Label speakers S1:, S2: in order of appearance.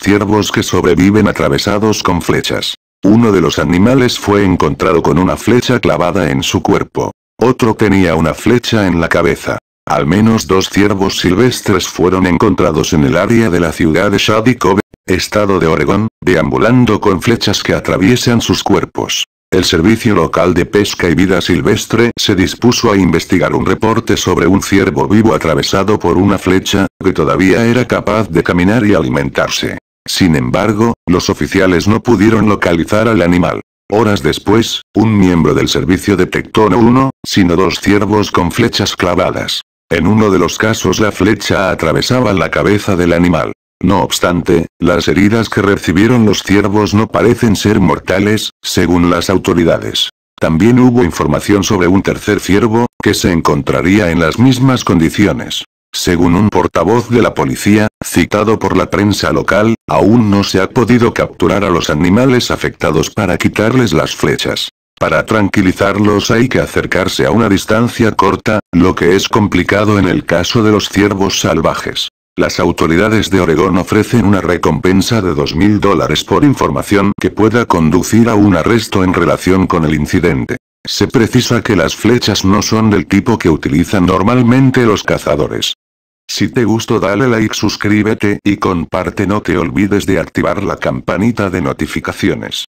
S1: ciervos que sobreviven atravesados con flechas. Uno de los animales fue encontrado con una flecha clavada en su cuerpo. Otro tenía una flecha en la cabeza. Al menos dos ciervos silvestres fueron encontrados en el área de la ciudad de Shady estado de Oregón, deambulando con flechas que atraviesan sus cuerpos. El Servicio Local de Pesca y Vida Silvestre se dispuso a investigar un reporte sobre un ciervo vivo atravesado por una flecha, que todavía era capaz de caminar y alimentarse. Sin embargo, los oficiales no pudieron localizar al animal. Horas después, un miembro del servicio detectó no uno, sino dos ciervos con flechas clavadas. En uno de los casos la flecha atravesaba la cabeza del animal. No obstante, las heridas que recibieron los ciervos no parecen ser mortales, según las autoridades. También hubo información sobre un tercer ciervo, que se encontraría en las mismas condiciones. Según un portavoz de la policía, citado por la prensa local, aún no se ha podido capturar a los animales afectados para quitarles las flechas. Para tranquilizarlos hay que acercarse a una distancia corta, lo que es complicado en el caso de los ciervos salvajes. Las autoridades de Oregón ofrecen una recompensa de 2.000 dólares por información que pueda conducir a un arresto en relación con el incidente. Se precisa que las flechas no son del tipo que utilizan normalmente los cazadores. Si te gustó dale like, suscríbete y comparte. No te olvides de activar la campanita de notificaciones.